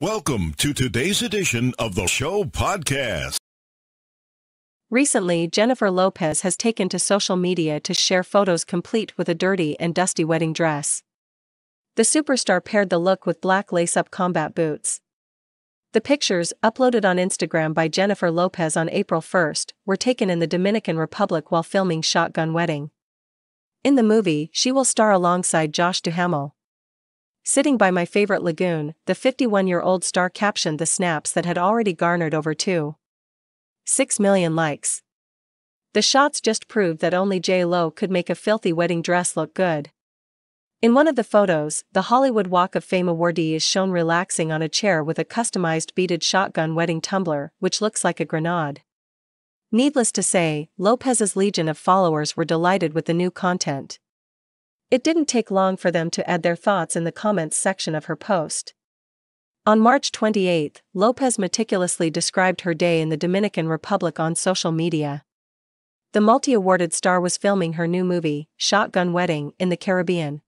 Welcome to today's edition of the show podcast. Recently, Jennifer Lopez has taken to social media to share photos complete with a dirty and dusty wedding dress. The superstar paired the look with black lace up combat boots. The pictures, uploaded on Instagram by Jennifer Lopez on April 1st, were taken in the Dominican Republic while filming Shotgun Wedding. In the movie, she will star alongside Josh Duhamel, Sitting by my favorite lagoon, the 51 year old star captioned the snaps that had already garnered over 2.6 million likes. The shots just proved that only J Lo could make a filthy wedding dress look good. In one of the photos, the Hollywood Walk of Fame awardee is shown relaxing on a chair with a customized beaded shotgun wedding tumbler, which looks like a grenade. Needless to say, Lopez's legion of followers were delighted with the new content. It didn't take long for them to add their thoughts in the comments section of her post. On March 28, Lopez meticulously described her day in the Dominican Republic on social media. The multi awarded star was filming her new movie, Shotgun Wedding, in the Caribbean,